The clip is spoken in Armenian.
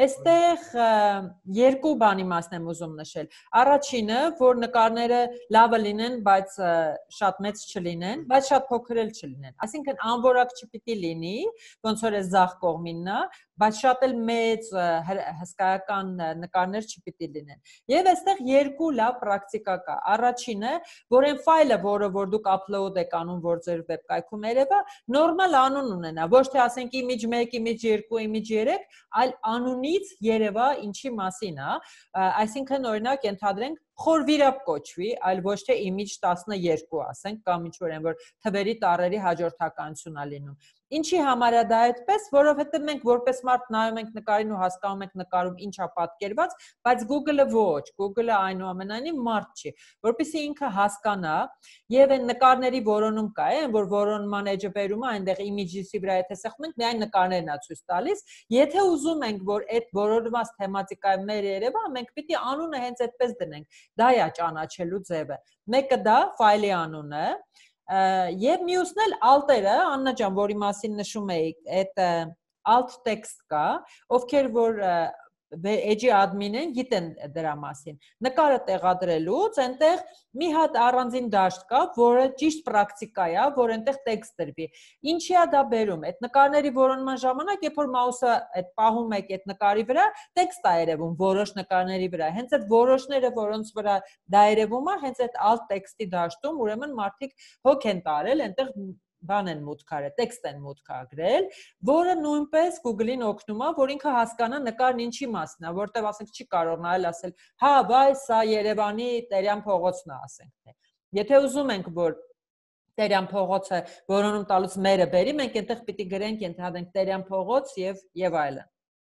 Այստեղ երկու բանի մասն եմ ուզում նշել։ Առաջինը, որ նկարները լավը լինեն, բայց շատ մեծ չլինեն, բայց շատ փոքր էլ չլինեն։ Այսինքն անվորակ չպիտի լինի, ոնց որ է զախ կողմիննա, բայց շատ էլ մեծ հսկայական նկարներ չպիտի լինեն։ Եվ այստեղ երկու լավ պրակտիկա կա։ Առաջինը, որ այն ֆայլը, որը որ դուք upload եք անում, որ ձեր վեբկայքում երևա, նորմալ անուն ունենա, ոչ թե ասենք image 1, image 2, image 3, այլ անունից երևա ինչի մասին է։ Այսինքն օրինակ ենթադրենք խորվիրապ կոչվի, այլ ոչ թե image 12 ասենք կամ ինչ որ այն որ թվերի տարերի հաջորդականությունն է լինում։ Ինչի համար է դա այդպես, որովհետեւ մենք որպես մարդ նայում ենք նկարին ու հասկանում ենք նկարում ինչա պատկերված, բայց Google-ը ոչ, Google-ը այնուամենայնիվ մարդ չի, որովհետեւ ինքը հասկանա եւ այն նկարների որոնում կա, այն որ որոնման edge-ը բերումը այնտեղ image-ի վրա եթե սխում ենք, միայն նկարներն է ցույց տալիս։ Եթե ուզում ենք, որ այդ որոնված թեմատիկայը մեր Երևա, մենք պիտի անունը հենց այդպես դնենք։ Դա է ճանաչելու ձևը։ Մեկը դա ֆայլի անունը է Եվ մյուսն էլ ալտերը, Աննա ջան, որի մասին նշում էի, այդ alt text կա, ովքեր որ edge-ի admin-ն գիտեն դրա մասին։ Նկարը տեղադրելուց այնտեղ մի հատ առանձին դաշտ կա, որը ճիշտ պրակտիկա է, որ այնտեղ տեքստ դրվի։ Ինչի է դա բերում։ Այդ նկարների որոնման ժամանակ, երբ որ mouse-ը այդ պահում եք այդ նկարի վրա, տեքստ է երևում որոշ նկարների վրա։ Հենց այդ որոշները, որոնց վրա դա երևում է, հենց այդ alt տեքստի դաշտում, ուրեմն մարդիկ հոգ են տարել, այնտեղ բան են մուտք արել, տեքստ են մուտք գրել, որը նույնպես Google-ին օգնում է, որ ինքը հասկանա նկարն ինչի մասն է, որտեղ ասենք չի կարող նայել ասել, հա, բայ սա Երևանի Տերյան փողոցն է, ասենք թե։ Եթե ուզում ենք, որ Տերյան փողոցը որոնում տալուց մերը բերի, մենք այնտեղ պիտի գրենք, ընդհանրենք Տերյան փողոց եւ եւ այլն։